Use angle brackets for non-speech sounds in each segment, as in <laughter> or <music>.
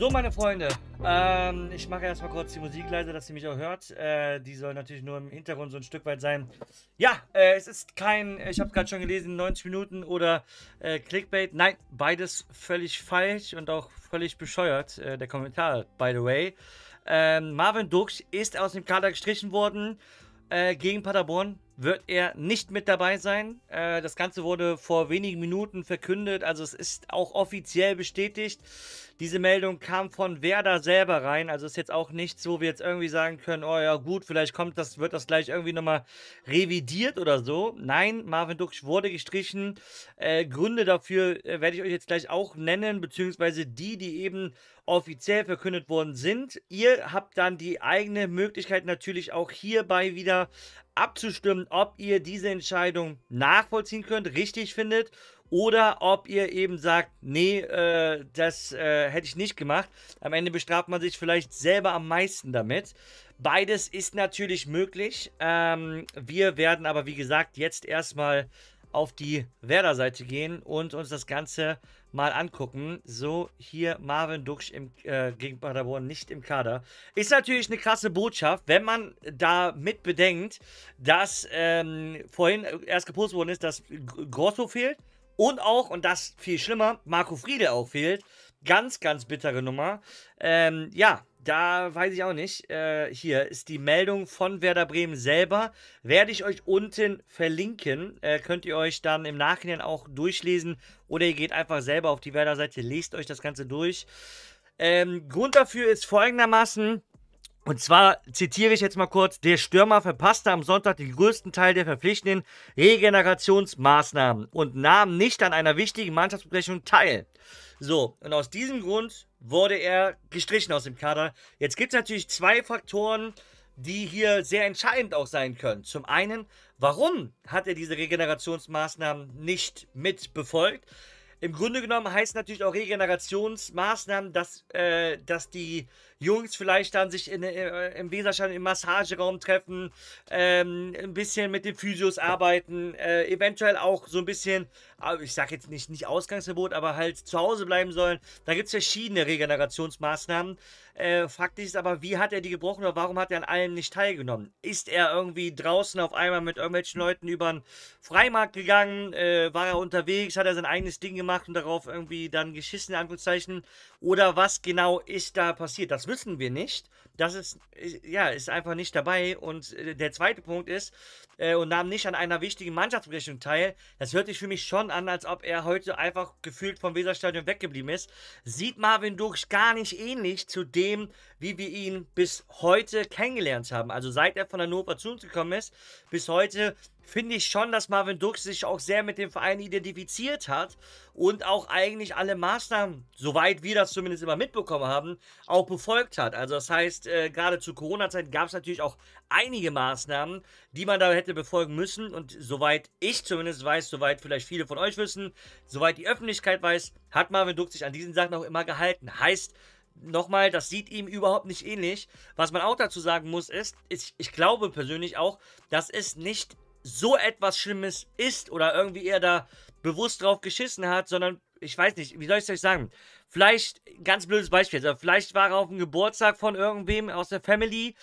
So, meine Freunde, ähm, ich mache erstmal kurz die Musik leise, dass ihr mich auch hört. Äh, die soll natürlich nur im Hintergrund so ein Stück weit sein. Ja, äh, es ist kein, ich habe gerade schon gelesen, 90 Minuten oder äh, Clickbait. Nein, beides völlig falsch und auch völlig bescheuert, äh, der Kommentar, by the way. Ähm, Marvin Dux ist aus dem Kader gestrichen worden äh, gegen Paderborn wird er nicht mit dabei sein. Äh, das Ganze wurde vor wenigen Minuten verkündet, also es ist auch offiziell bestätigt. Diese Meldung kam von Werder selber rein, also ist jetzt auch nichts, wo wir jetzt irgendwie sagen können, oh ja gut, vielleicht kommt das, wird das gleich irgendwie nochmal revidiert oder so. Nein, Marvin Ducksch wurde gestrichen. Äh, Gründe dafür äh, werde ich euch jetzt gleich auch nennen, beziehungsweise die, die eben offiziell verkündet worden sind. Ihr habt dann die eigene Möglichkeit natürlich auch hierbei wieder abzustimmen, ob ihr diese Entscheidung nachvollziehen könnt, richtig findet oder ob ihr eben sagt, nee, äh, das äh, hätte ich nicht gemacht. Am Ende bestraft man sich vielleicht selber am meisten damit. Beides ist natürlich möglich. Ähm, wir werden aber, wie gesagt, jetzt erstmal auf die Werder-Seite gehen und uns das Ganze mal angucken. So, hier Marvin Duksch im, äh, gegen Paderborn nicht im Kader. Ist natürlich eine krasse Botschaft, wenn man damit bedenkt, dass ähm, vorhin erst gepostet worden ist, dass Grosso fehlt und auch, und das viel schlimmer, Marco Friede auch fehlt. Ganz, ganz bittere Nummer. Ähm, ja, da weiß ich auch nicht. Äh, hier ist die Meldung von Werder Bremen selber. Werde ich euch unten verlinken. Äh, könnt ihr euch dann im Nachhinein auch durchlesen. Oder ihr geht einfach selber auf die Werder-Seite, lest euch das Ganze durch. Ähm, Grund dafür ist folgendermaßen. Und zwar zitiere ich jetzt mal kurz: Der Stürmer verpasste am Sonntag den größten Teil der verpflichtenden Regenerationsmaßnahmen und nahm nicht an einer wichtigen Mannschaftsbesprechung teil. So, und aus diesem Grund wurde er gestrichen aus dem Kader. Jetzt gibt es natürlich zwei Faktoren, die hier sehr entscheidend auch sein können. Zum einen, warum hat er diese Regenerationsmaßnahmen nicht mit befolgt? Im Grunde genommen heißt natürlich auch Regenerationsmaßnahmen, dass, äh, dass die Jungs vielleicht dann sich in, äh, im Weserstand im Massageraum treffen, ähm, ein bisschen mit den Physios arbeiten, äh, eventuell auch so ein bisschen, ich sag jetzt nicht, nicht Ausgangsverbot, aber halt zu Hause bleiben sollen. Da gibt es verschiedene Regenerationsmaßnahmen. Äh, faktisch ist aber, wie hat er die gebrochen oder warum hat er an allem nicht teilgenommen? Ist er irgendwie draußen auf einmal mit irgendwelchen Leuten über den Freimarkt gegangen? Äh, war er unterwegs? Hat er sein eigenes Ding gemacht und darauf irgendwie dann geschissen, in Anführungszeichen? oder was genau ist da passiert. Das wissen wir nicht. Das ist, ja, ist einfach nicht dabei. Und äh, der zweite Punkt ist, äh, und nahm nicht an einer wichtigen Mannschaftsbesprechung teil. Das hört sich für mich schon an, als ob er heute einfach gefühlt vom Weserstadion weggeblieben ist. Sieht Marvin Duch gar nicht ähnlich zu dem, wie wir ihn bis heute kennengelernt haben. Also seit er von Hannover zu uns gekommen ist, bis heute finde ich schon, dass Marvin Dux sich auch sehr mit dem Verein identifiziert hat und auch eigentlich alle Maßnahmen, soweit wir das zumindest immer mitbekommen haben, auch befolgt hat. Also das heißt, äh, gerade zu Corona-Zeit gab es natürlich auch einige Maßnahmen, die man da hätte befolgen müssen. Und soweit ich zumindest weiß, soweit vielleicht viele von euch wissen, soweit die Öffentlichkeit weiß, hat Marvin Dux sich an diesen Sachen auch immer gehalten. Heißt, nochmal, das sieht ihm überhaupt nicht ähnlich. Was man auch dazu sagen muss, ist, ich, ich glaube persönlich auch, dass es nicht so etwas Schlimmes ist oder irgendwie er da bewusst drauf geschissen hat, sondern ich weiß nicht, wie soll ich es euch sagen? Vielleicht, ganz blödes Beispiel, also vielleicht war er auf dem Geburtstag von irgendwem aus der Family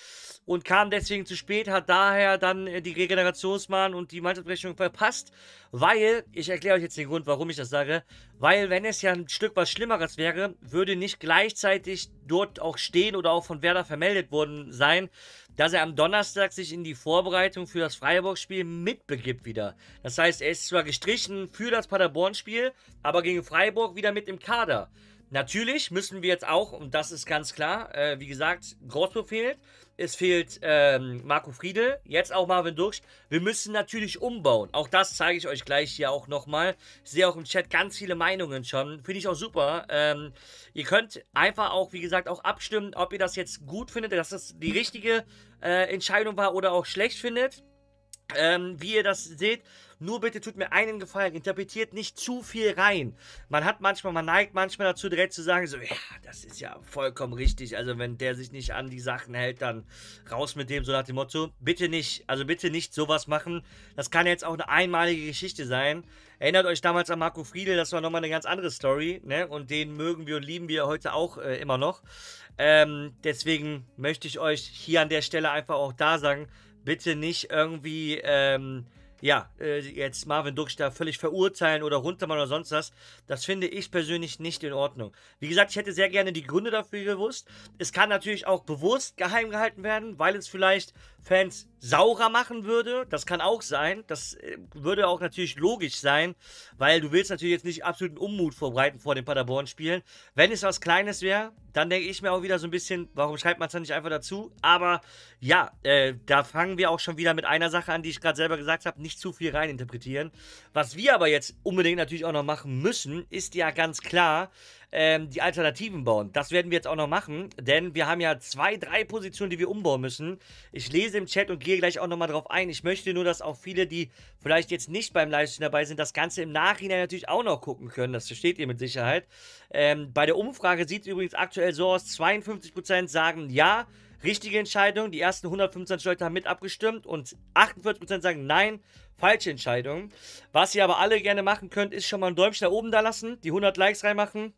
und kam deswegen zu spät, hat daher dann äh, die Regenerationsmahn und die Mannschaftsberechnung verpasst, weil, ich erkläre euch jetzt den Grund, warum ich das sage, weil wenn es ja ein Stück was Schlimmeres wäre, würde nicht gleichzeitig dort auch stehen oder auch von Werder vermeldet worden sein, dass er am Donnerstag sich in die Vorbereitung für das Freiburg-Spiel mitbegibt wieder. Das heißt, er ist zwar gestrichen für das Paderborn-Spiel, aber gegen Freiburg wieder mit im Kader. Natürlich müssen wir jetzt auch, und das ist ganz klar, äh, wie gesagt, Grosso fehlt, es fehlt ähm, Marco Friedel, jetzt auch Marvin Durst. Wir müssen natürlich umbauen. Auch das zeige ich euch gleich hier auch nochmal. Ich sehe auch im Chat ganz viele Meinungen schon. Finde ich auch super. Ähm, ihr könnt einfach auch, wie gesagt, auch abstimmen, ob ihr das jetzt gut findet, dass das die richtige äh, Entscheidung war oder auch schlecht findet. Ähm, wie ihr das seht, nur bitte tut mir einen Gefallen, interpretiert nicht zu viel rein. Man hat manchmal, man neigt manchmal dazu, direkt zu sagen, so, ja, das ist ja vollkommen richtig. Also wenn der sich nicht an die Sachen hält, dann raus mit dem, so nach dem Motto. Bitte nicht, also bitte nicht sowas machen. Das kann jetzt auch eine einmalige Geschichte sein. Erinnert euch damals an Marco Friedel, das war nochmal eine ganz andere Story, ne? Und den mögen wir und lieben wir heute auch äh, immer noch. Ähm, deswegen möchte ich euch hier an der Stelle einfach auch da sagen, bitte nicht irgendwie, ähm, ja, äh, jetzt Marvin Dux da völlig verurteilen oder runtermachen oder sonst was. Das finde ich persönlich nicht in Ordnung. Wie gesagt, ich hätte sehr gerne die Gründe dafür gewusst. Es kann natürlich auch bewusst geheim gehalten werden, weil es vielleicht Fans saurer machen würde. Das kann auch sein. Das äh, würde auch natürlich logisch sein, weil du willst natürlich jetzt nicht absoluten Unmut verbreiten vor den Paderborn-Spielen. Wenn es was Kleines wäre, dann denke ich mir auch wieder so ein bisschen, warum schreibt man es dann nicht einfach dazu? Aber ja, äh, da fangen wir auch schon wieder mit einer Sache an, die ich gerade selber gesagt habe, nicht zu viel reininterpretieren. Was wir aber jetzt unbedingt natürlich auch noch machen müssen, ist ja ganz klar, ähm, die Alternativen bauen. Das werden wir jetzt auch noch machen, denn wir haben ja zwei, drei Positionen, die wir umbauen müssen. Ich lese im Chat und gehe gleich auch nochmal drauf ein. Ich möchte nur, dass auch viele, die vielleicht jetzt nicht beim Livestream dabei sind, das Ganze im Nachhinein natürlich auch noch gucken können. Das versteht ihr mit Sicherheit. Ähm, bei der Umfrage sieht es übrigens aktuell so aus, 52% sagen ja, richtige Entscheidung. Die ersten 125 Leute haben mit abgestimmt und 48% sagen nein, falsche Entscheidung. Was ihr aber alle gerne machen könnt, ist schon mal ein Däumchen da oben da lassen, die 100 Likes reinmachen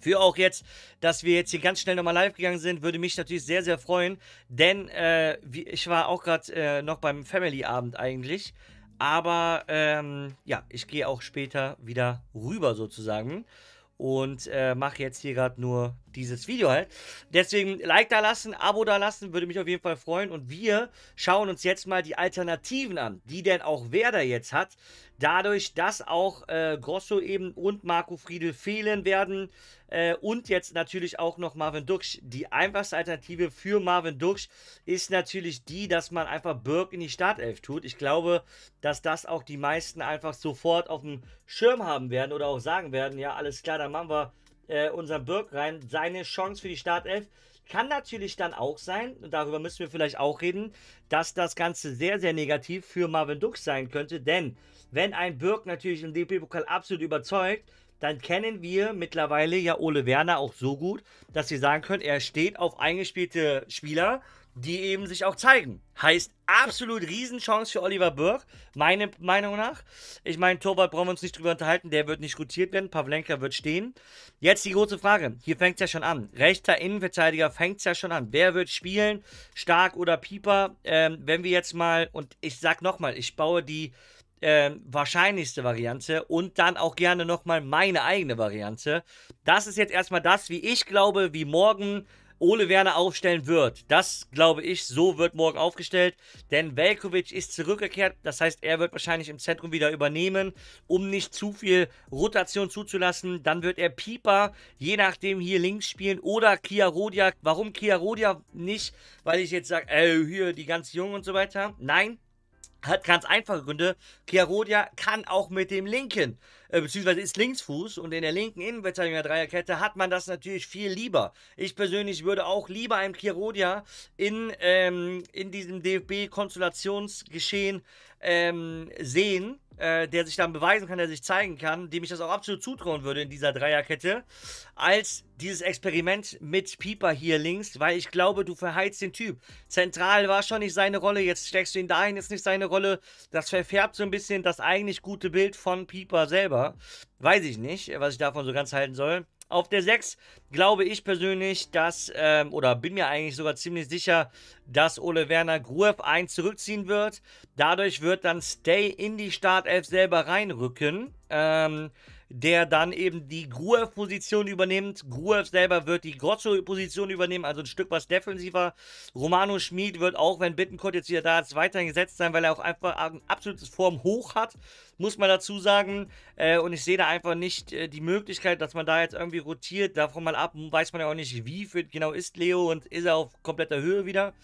für auch jetzt, dass wir jetzt hier ganz schnell nochmal live gegangen sind, würde mich natürlich sehr, sehr freuen, denn äh, wie, ich war auch gerade äh, noch beim Family-Abend eigentlich, aber ähm, ja, ich gehe auch später wieder rüber sozusagen und äh, mache jetzt hier gerade nur dieses Video halt. Deswegen Like da lassen, Abo da lassen, würde mich auf jeden Fall freuen. Und wir schauen uns jetzt mal die Alternativen an, die denn auch Werder jetzt hat. Dadurch, dass auch äh, Grosso eben und Marco Friedel fehlen werden äh, und jetzt natürlich auch noch Marvin Duksch. Die einfachste Alternative für Marvin Duksch ist natürlich die, dass man einfach Birk in die Startelf tut. Ich glaube, dass das auch die meisten einfach sofort auf dem Schirm haben werden oder auch sagen werden, ja alles klar, dann machen wir äh, unseren Birk rein, seine Chance für die Startelf. Kann natürlich dann auch sein, und darüber müssen wir vielleicht auch reden, dass das Ganze sehr, sehr negativ für Marvin Dux sein könnte. Denn wenn ein Birk natürlich im DP-Pokal absolut überzeugt, dann kennen wir mittlerweile ja Ole Werner auch so gut, dass wir sagen können, er steht auf eingespielte Spieler die eben sich auch zeigen. Heißt, absolut Riesenchance für Oliver Burke, meiner Meinung nach. Ich meine, Torwart brauchen wir uns nicht drüber unterhalten, der wird nicht rotiert werden, Pavlenka wird stehen. Jetzt die große Frage, hier fängt es ja schon an. Rechter Innenverteidiger fängt es ja schon an. Wer wird spielen, Stark oder Pieper? Ähm, wenn wir jetzt mal, und ich sag nochmal, ich baue die äh, wahrscheinlichste Variante und dann auch gerne nochmal meine eigene Variante. Das ist jetzt erstmal das, wie ich glaube, wie morgen Ole Werner aufstellen wird. Das glaube ich, so wird morgen aufgestellt. Denn Velkovic ist zurückgekehrt. Das heißt, er wird wahrscheinlich im Zentrum wieder übernehmen, um nicht zu viel Rotation zuzulassen. Dann wird er Pieper, je nachdem, hier links spielen oder Kia Rodia. Warum Kia Rodia nicht? Weil ich jetzt sage, ey, äh, hier die ganz Jungen und so weiter. Nein, hat ganz einfache Gründe. Kia Rodia kann auch mit dem Linken äh, beziehungsweise ist Linksfuß und in der linken Innenverteidigung der Dreierkette hat man das natürlich viel lieber. Ich persönlich würde auch lieber einem Chirodia in, ähm, in diesem DFB-Konstellationsgeschehen ähm, sehen, äh, der sich dann beweisen kann, der sich zeigen kann, dem ich das auch absolut zutrauen würde in dieser Dreierkette, als dieses Experiment mit Pieper hier links, weil ich glaube, du verheizt den Typ. Zentral war schon nicht seine Rolle, jetzt steckst du ihn dahin, ist nicht seine Rolle. Das verfärbt so ein bisschen das eigentlich gute Bild von Pieper selber aber weiß ich nicht, was ich davon so ganz halten soll. Auf der 6 glaube ich persönlich, dass, ähm, oder bin mir eigentlich sogar ziemlich sicher, dass Ole Werner Gruev 1 zurückziehen wird. Dadurch wird dann Stay in die Startelf selber reinrücken, ähm, der dann eben die Gruev-Position übernimmt. Gruev selber wird die grotzo position übernehmen, also ein Stück was defensiver. Romano Schmid wird auch, wenn Bittencourt jetzt wieder da ist, weiterhin gesetzt sein, weil er auch einfach ein absolutes Form hoch hat muss man dazu sagen. Äh, und ich sehe da einfach nicht äh, die Möglichkeit, dass man da jetzt irgendwie rotiert. Davon mal ab, weiß man ja auch nicht, wie fit genau ist Leo und ist er auf kompletter Höhe wieder.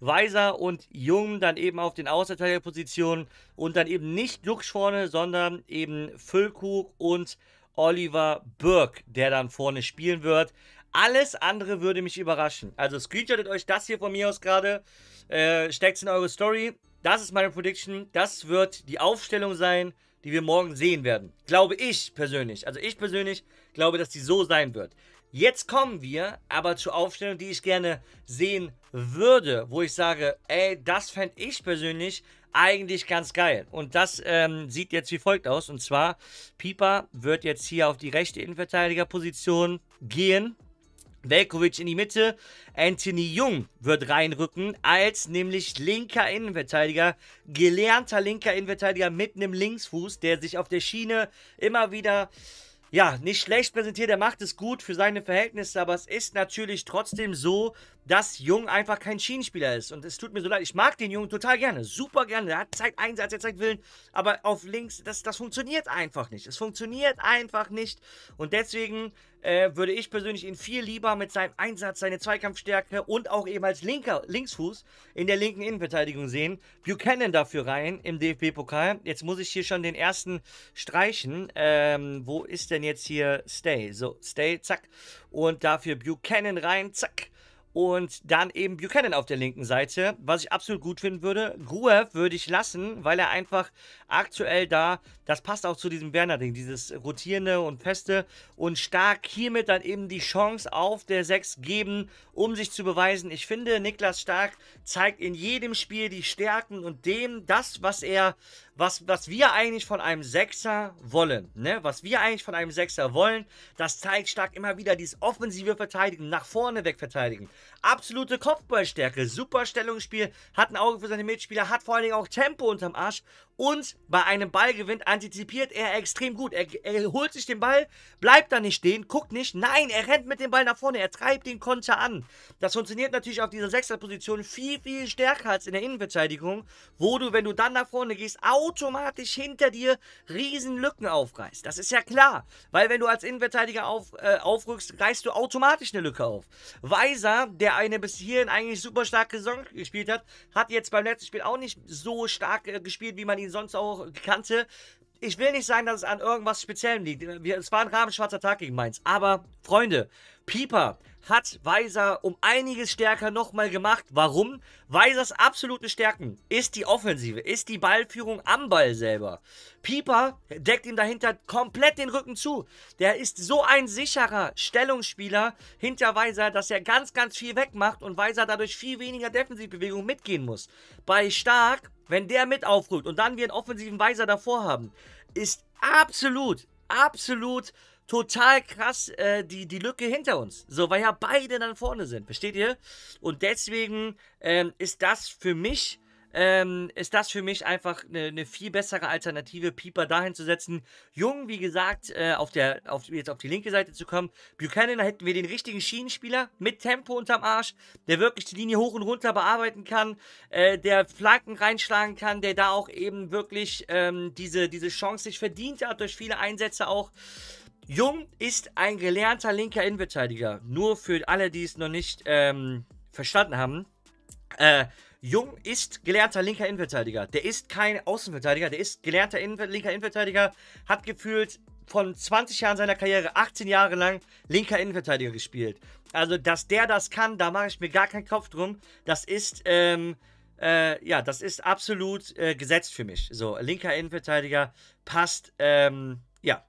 Weiser und Jung dann eben auf den Außerteilerpositionen und dann eben nicht Lux vorne, sondern eben Füllkug und Oliver Burke, der dann vorne spielen wird. Alles andere würde mich überraschen. Also screenshottet euch das hier von mir aus gerade, äh, steckt es in eure Story. Das ist meine Prediction. Das wird die Aufstellung sein die wir morgen sehen werden. Glaube ich persönlich. Also ich persönlich glaube, dass die so sein wird. Jetzt kommen wir aber zur Aufstellung, die ich gerne sehen würde, wo ich sage, ey, das fände ich persönlich eigentlich ganz geil. Und das ähm, sieht jetzt wie folgt aus. Und zwar, Pieper wird jetzt hier auf die rechte Innenverteidigerposition gehen. Velkovic in die Mitte. Anthony Jung wird reinrücken als nämlich linker Innenverteidiger, gelernter linker Innenverteidiger mit einem Linksfuß, der sich auf der Schiene immer wieder ja, nicht schlecht präsentiert, er macht es gut für seine Verhältnisse, aber es ist natürlich trotzdem so, dass Jung einfach kein Schienenspieler ist. Und es tut mir so leid, ich mag den Jungen total gerne, super gerne. Er hat zeigt Einsatz, er zeigt Willen, aber auf links, das, das funktioniert einfach nicht. Es funktioniert einfach nicht. Und deswegen äh, würde ich persönlich ihn viel lieber mit seinem Einsatz, seine Zweikampfstärke und auch eben als linker Linksfuß in der linken Innenverteidigung sehen. Buchanan dafür rein im DFB-Pokal. Jetzt muss ich hier schon den ersten streichen. Ähm, wo ist denn jetzt hier Stay? So, Stay, zack. Und dafür Buchanan rein, zack. Und dann eben Buchanan auf der linken Seite, was ich absolut gut finden würde. Gruev würde ich lassen, weil er einfach aktuell da, das passt auch zu diesem Werner-Ding, dieses rotierende und feste und stark hiermit dann eben die Chance auf der 6 geben, um sich zu beweisen. Ich finde, Niklas Stark zeigt in jedem Spiel die Stärken und dem, das, was er was, was wir eigentlich von einem Sechser wollen, ne? Was wir eigentlich von einem Sechser wollen, das zeigt stark immer wieder dieses offensive Verteidigen, nach vorne weg verteidigen. Absolute Kopfballstärke, super Stellungsspiel, hat ein Auge für seine Mitspieler, hat vor allen Dingen auch Tempo unterm Arsch und bei einem Ballgewinn antizipiert er extrem gut. Er, er holt sich den Ball, bleibt da nicht stehen, guckt nicht, nein, er rennt mit dem Ball nach vorne, er treibt den Konter an. Das funktioniert natürlich auf dieser Sechserposition viel, viel stärker als in der Innenverteidigung, wo du, wenn du dann nach vorne gehst, auch automatisch hinter dir riesen Lücken aufreißt. Das ist ja klar, weil wenn du als Innenverteidiger auf, äh, aufrückst, reißt du automatisch eine Lücke auf. Weiser, der eine bis hierhin eigentlich super starke Saison gespielt hat, hat jetzt beim letzten Spiel auch nicht so stark äh, gespielt, wie man ihn sonst auch kannte ich will nicht sagen, dass es an irgendwas Speziellem liegt. Es war ein rabenschwarzer Tag gegen Mainz. Aber, Freunde, Pieper hat Weiser um einiges stärker nochmal gemacht. Warum? Weisers absolute Stärken ist die Offensive, ist die Ballführung am Ball selber. Pieper deckt ihm dahinter komplett den Rücken zu. Der ist so ein sicherer Stellungsspieler hinter Weiser, dass er ganz, ganz viel wegmacht und Weiser dadurch viel weniger Defensivbewegung mitgehen muss. Bei Stark wenn der mit aufrückt und dann wir einen offensiven Weiser davor haben, ist absolut, absolut total krass äh, die, die Lücke hinter uns. So, weil ja beide dann vorne sind, versteht ihr? Und deswegen ähm, ist das für mich ähm, ist das für mich einfach eine, eine, viel bessere Alternative, Pieper dahin zu setzen. Jung, wie gesagt, äh, auf der, auf, jetzt auf die linke Seite zu kommen. Buchanan, da hätten wir den richtigen Schienenspieler mit Tempo unterm Arsch, der wirklich die Linie hoch und runter bearbeiten kann, äh, der Flanken reinschlagen kann, der da auch eben wirklich ähm, diese, diese Chance sich verdient hat, durch viele Einsätze auch. Jung ist ein gelernter linker Innenverteidiger. Nur für alle, die es noch nicht ähm, verstanden haben. Äh, Jung ist gelernter linker Innenverteidiger. Der ist kein Außenverteidiger, der ist gelernter linker Innenverteidiger, hat gefühlt von 20 Jahren seiner Karriere 18 Jahre lang linker Innenverteidiger gespielt. Also, dass der das kann, da mache ich mir gar keinen Kopf drum. Das ist, ähm, äh, ja, das ist absolut äh, gesetzt für mich. So, linker Innenverteidiger passt, ähm, ja,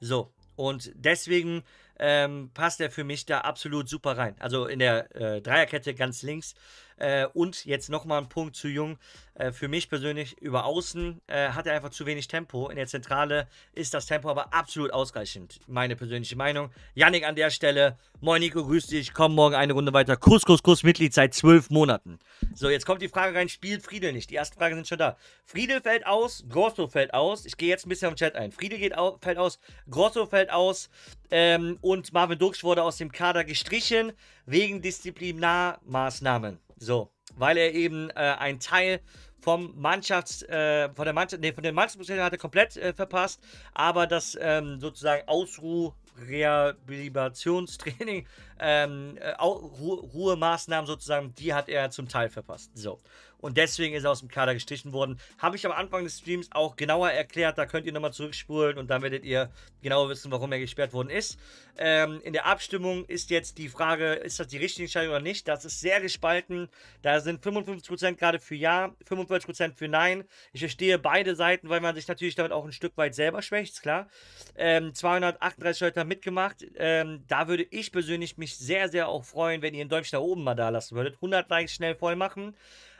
so. Und deswegen ähm, passt er für mich da absolut super rein. Also in der äh, Dreierkette ganz links. Äh, und jetzt nochmal ein Punkt zu Jung. Äh, für mich persönlich über Außen äh, hat er einfach zu wenig Tempo. In der Zentrale ist das Tempo aber absolut ausreichend. Meine persönliche Meinung. Yannick an der Stelle. Moin Nico, grüß dich. Komm morgen eine Runde weiter. Kuss, Kuss, Kuss, Mitglied seit zwölf Monaten. So, jetzt kommt die Frage rein. Spielt Friedel nicht? Die ersten Fragen sind schon da. Friedel fällt aus. Grosso fällt aus. Ich gehe jetzt ein bisschen am Chat ein. Friedel geht au fällt aus. Grosso fällt aus. Ähm, und Marvin Dux wurde aus dem Kader gestrichen wegen Disziplinarmaßnahmen. So, weil er eben äh, ein Teil vom Mannschafts, äh, von der Mannschaft, nee, von den Mannschaftsprozenten hatte komplett äh, verpasst, aber das ähm, sozusagen Ausruh Rehabilitationstraining, ähm, äh, Ruhemaßnahmen sozusagen, die hat er zum Teil verpasst. So und deswegen ist er aus dem Kader gestrichen worden. Habe ich am Anfang des Streams auch genauer erklärt, da könnt ihr nochmal zurückspulen und dann werdet ihr genau wissen, warum er gesperrt worden ist. Ähm, in der Abstimmung ist jetzt die Frage, ist das die richtige Entscheidung oder nicht? Das ist sehr gespalten. Da sind 55% gerade für Ja, 45% für Nein. Ich verstehe beide Seiten, weil man sich natürlich damit auch ein Stück weit selber schwächt, klar. Ähm, 238 Leute haben mitgemacht. Ähm, da würde ich persönlich mich sehr, sehr auch freuen, wenn ihr einen Däumchen da oben mal da lassen würdet. 100 Likes schnell voll machen.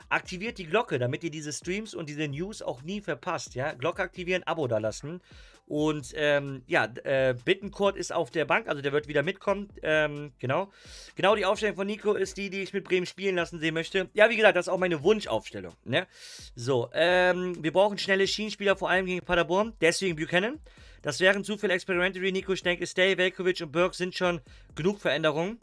Aktiviert die Glocke, damit ihr diese Streams und diese News auch nie verpasst. Ja? Glocke aktivieren, Abo da lassen. Und ähm, ja, äh, Bittencourt ist auf der Bank, also der wird wieder mitkommen. Ähm, genau. Genau die Aufstellung von Nico ist die, die ich mit Bremen spielen lassen sehen möchte. Ja, wie gesagt, das ist auch meine Wunschaufstellung. Ne? So, ähm, wir brauchen schnelle Schienenspieler, vor allem gegen Paderborn. Deswegen Buchanan. Das wären zu viele Experimentary. Nico ich denke, Stay, Velkovic und Burke sind schon genug Veränderungen.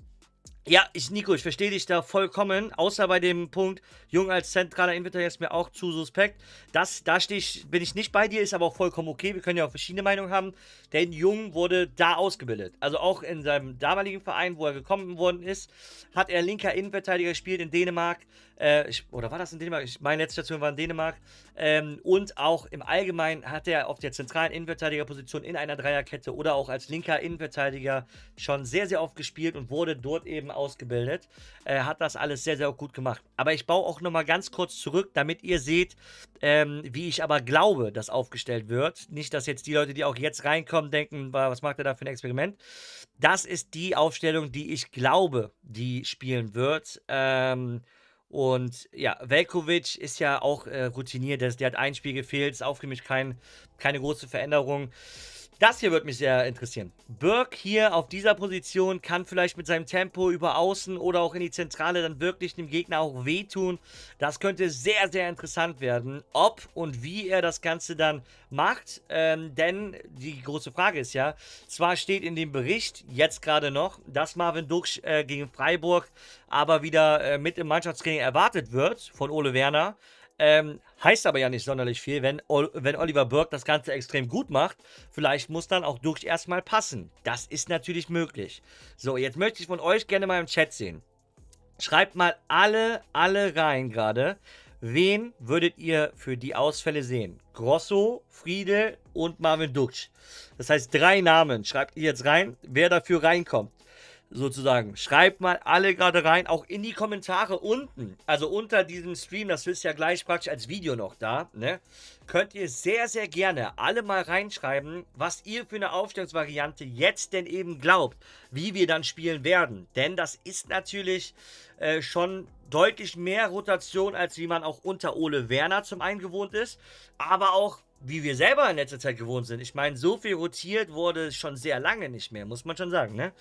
Ja, ich, Nico, ich verstehe dich da vollkommen, außer bei dem Punkt, Jung als zentraler Innenverteidiger ist mir auch zu suspekt. Das, da stehe ich, bin ich nicht bei dir, ist aber auch vollkommen okay. Wir können ja auch verschiedene Meinungen haben, denn Jung wurde da ausgebildet. Also auch in seinem damaligen Verein, wo er gekommen worden ist, hat er linker Innenverteidiger gespielt in Dänemark. Äh, ich, oder war das in Dänemark? Ich, meine letzte Station war in Dänemark. Ähm, und auch im Allgemeinen hat er auf der zentralen Innenverteidigerposition in einer Dreierkette oder auch als linker Innenverteidiger schon sehr, sehr oft gespielt und wurde dort eben ausgebildet, äh, hat das alles sehr, sehr gut gemacht. Aber ich baue auch nochmal ganz kurz zurück, damit ihr seht, ähm, wie ich aber glaube, dass aufgestellt wird. Nicht, dass jetzt die Leute, die auch jetzt reinkommen, denken, was macht er da für ein Experiment? Das ist die Aufstellung, die ich glaube, die spielen wird. Ähm, und ja, Velkovic ist ja auch äh, routiniert, der hat ein Spiel gefehlt, ist aufgemischt, kein, keine große Veränderung. Das hier würde mich sehr interessieren. Burke hier auf dieser Position kann vielleicht mit seinem Tempo über außen oder auch in die Zentrale dann wirklich dem Gegner auch wehtun. Das könnte sehr, sehr interessant werden, ob und wie er das Ganze dann macht. Ähm, denn die große Frage ist ja, zwar steht in dem Bericht jetzt gerade noch, dass Marvin Ducksch äh, gegen Freiburg aber wieder äh, mit im Mannschaftstraining erwartet wird von Ole Werner. Ähm, heißt aber ja nicht sonderlich viel, wenn, wenn Oliver Burke das Ganze extrem gut macht. Vielleicht muss dann auch Durch erstmal passen. Das ist natürlich möglich. So, jetzt möchte ich von euch gerne mal im Chat sehen. Schreibt mal alle, alle rein gerade. Wen würdet ihr für die Ausfälle sehen? Grosso, Friedel und Marvin Duksch. Das heißt, drei Namen schreibt ihr jetzt rein, wer dafür reinkommt sozusagen. Schreibt mal alle gerade rein, auch in die Kommentare unten, also unter diesem Stream, das ist ja gleich praktisch als Video noch da, ne? Könnt ihr sehr, sehr gerne alle mal reinschreiben, was ihr für eine Aufstellungsvariante jetzt denn eben glaubt, wie wir dann spielen werden. Denn das ist natürlich äh, schon deutlich mehr Rotation, als wie man auch unter Ole Werner zum einen gewohnt ist, aber auch wie wir selber in letzter Zeit gewohnt sind. Ich meine, so viel rotiert wurde schon sehr lange nicht mehr, muss man schon sagen, ne?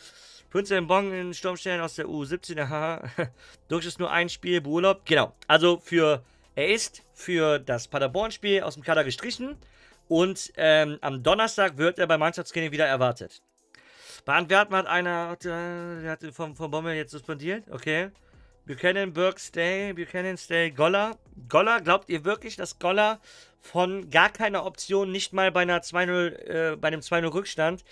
Prinzell Bong in Sturmstellen aus der U17, haha. <laughs> Durch ist nur ein Spiel beurlaubt. Genau. Also für, er ist für das Paderborn-Spiel aus dem Kader gestrichen. Und ähm, am Donnerstag wird er beim Mannschaftstraining wieder erwartet. Bei Antwerpen hat einer, äh, der hat vom, vom Bommel jetzt suspendiert. Okay. Buchanan, Burke, Stay, Buchanan, Stay, Goller. Goller, glaubt ihr wirklich, dass Goller von gar keiner Option, nicht mal bei, einer 2 äh, bei einem 2-0-Rückstand,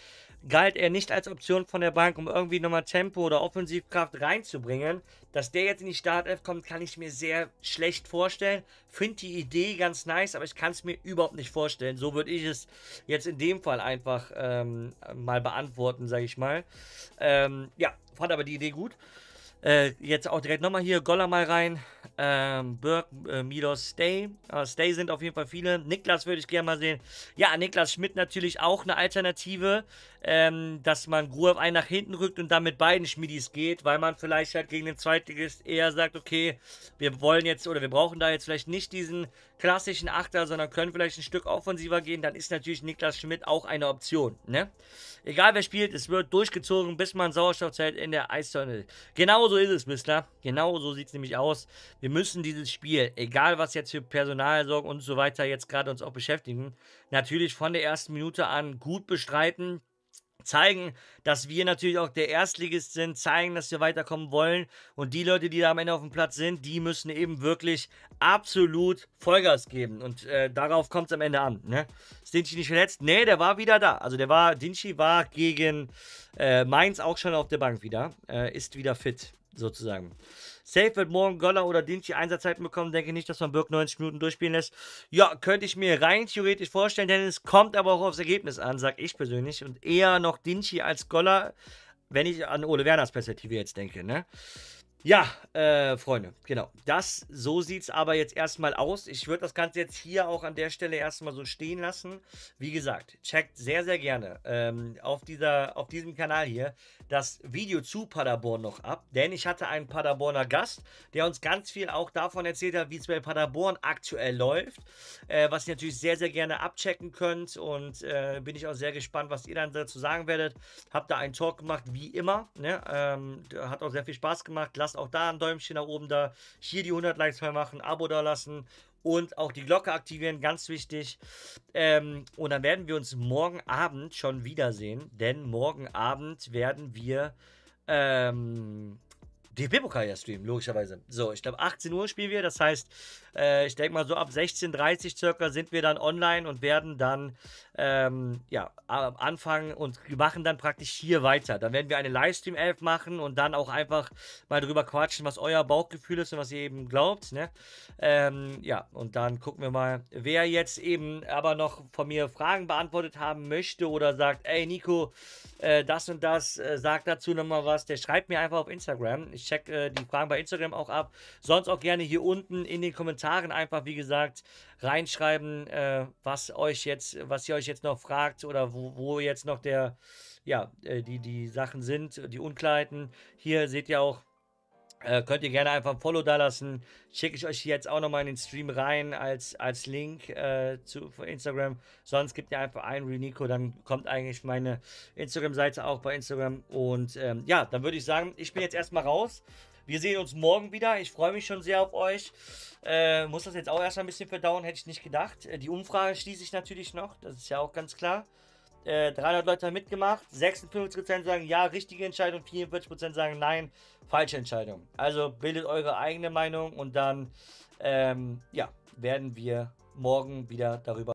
galt er nicht als Option von der Bank, um irgendwie nochmal Tempo oder Offensivkraft reinzubringen. Dass der jetzt in die Startelf kommt, kann ich mir sehr schlecht vorstellen. Finde die Idee ganz nice, aber ich kann es mir überhaupt nicht vorstellen. So würde ich es jetzt in dem Fall einfach ähm, mal beantworten, sage ich mal. Ähm, ja, fand aber die Idee gut. Äh, jetzt auch direkt nochmal hier Goller mal rein. Ähm, Birk, äh, Milos, Stay. Äh, Stay sind auf jeden Fall viele. Niklas würde ich gerne mal sehen. Ja, Niklas Schmidt natürlich auch eine Alternative ähm, dass man Gruhe einen nach hinten rückt und dann mit beiden Schmidis geht, weil man vielleicht halt gegen den Zweitligist eher sagt, okay, wir wollen jetzt oder wir brauchen da jetzt vielleicht nicht diesen klassischen Achter, sondern können vielleicht ein Stück offensiver gehen, dann ist natürlich Niklas Schmidt auch eine Option. Ne? Egal wer spielt, es wird durchgezogen, bis man Sauerstoff zählt in der Eistonne ist. Genau so ist es, Missler. Genau so sieht es nämlich aus. Wir müssen dieses Spiel, egal was jetzt für Personalsorgen und so weiter jetzt gerade uns auch beschäftigen, natürlich von der ersten Minute an gut bestreiten zeigen, dass wir natürlich auch der Erstligist sind, zeigen, dass wir weiterkommen wollen. Und die Leute, die da am Ende auf dem Platz sind, die müssen eben wirklich absolut Vollgas geben. Und äh, darauf kommt es am Ende an. Ne? Ist Dinschi nicht verletzt? Nee, der war wieder da. Also der war, Dinschi war gegen äh, Mainz auch schon auf der Bank wieder. Äh, ist wieder fit, sozusagen. Safe wird morgen Goller oder Dinci Einsatzzeiten bekommen. Denke nicht, dass man Birk 90 Minuten durchspielen lässt. Ja, könnte ich mir rein theoretisch vorstellen, denn es kommt aber auch aufs Ergebnis an, sag ich persönlich. Und eher noch Dinci als Goller, wenn ich an Ole Werners Perspektive jetzt denke, ne? Ja, äh, Freunde, genau. Das, so sieht es aber jetzt erstmal aus. Ich würde das Ganze jetzt hier auch an der Stelle erstmal so stehen lassen. Wie gesagt, checkt sehr, sehr gerne ähm, auf, dieser, auf diesem Kanal hier das Video zu Paderborn noch ab, denn ich hatte einen Paderborner Gast, der uns ganz viel auch davon erzählt hat, wie es bei Paderborn aktuell läuft, äh, was ihr natürlich sehr, sehr gerne abchecken könnt und äh, bin ich auch sehr gespannt, was ihr dann dazu sagen werdet. Hab da einen Talk gemacht, wie immer, ne? ähm, hat auch sehr viel Spaß gemacht. Lasst Podcast. Auch da ein Däumchen nach oben da. Hier die 100 Likes mal machen, Abo da lassen und auch die Glocke aktivieren, ganz wichtig. Ähm, und dann werden wir uns morgen Abend schon wiedersehen, denn morgen Abend werden wir ähm, DFB-Pokal ja streamen, logischerweise. So, ich glaube, 18 Uhr spielen wir. Das heißt, äh, ich denke mal, so ab 16.30 Uhr circa sind wir dann online und werden dann ähm, ja, anfangen und machen dann praktisch hier weiter. Dann werden wir eine Livestream-Elf machen und dann auch einfach mal drüber quatschen, was euer Bauchgefühl ist und was ihr eben glaubt. Ne? Ähm, ja, und dann gucken wir mal, wer jetzt eben aber noch von mir Fragen beantwortet haben möchte oder sagt, ey Nico, äh, das und das, äh, sag dazu nochmal was, der schreibt mir einfach auf Instagram. Ich ich check äh, die Fragen bei Instagram auch ab. Sonst auch gerne hier unten in den Kommentaren einfach, wie gesagt, reinschreiben, äh, was euch jetzt, was ihr euch jetzt noch fragt oder wo, wo jetzt noch der, ja, äh, die, die Sachen sind, die Unkleiden. Hier seht ihr auch, äh, könnt ihr gerne einfach ein Follow da lassen. Schicke ich euch jetzt auch nochmal in den Stream rein als, als Link äh, zu für Instagram. Sonst gebt ihr einfach ein Renico, dann kommt eigentlich meine Instagram-Seite auch bei Instagram. Und ähm, ja, dann würde ich sagen, ich bin jetzt erstmal raus. Wir sehen uns morgen wieder. Ich freue mich schon sehr auf euch. Äh, muss das jetzt auch erstmal ein bisschen verdauen, hätte ich nicht gedacht. Äh, die Umfrage schließe ich natürlich noch, das ist ja auch ganz klar. 300 äh, Leute haben mitgemacht, 56% sagen ja, richtige Entscheidung, 44% sagen nein, falsche Entscheidung. Also bildet eure eigene Meinung und dann ähm, ja, werden wir morgen wieder darüber.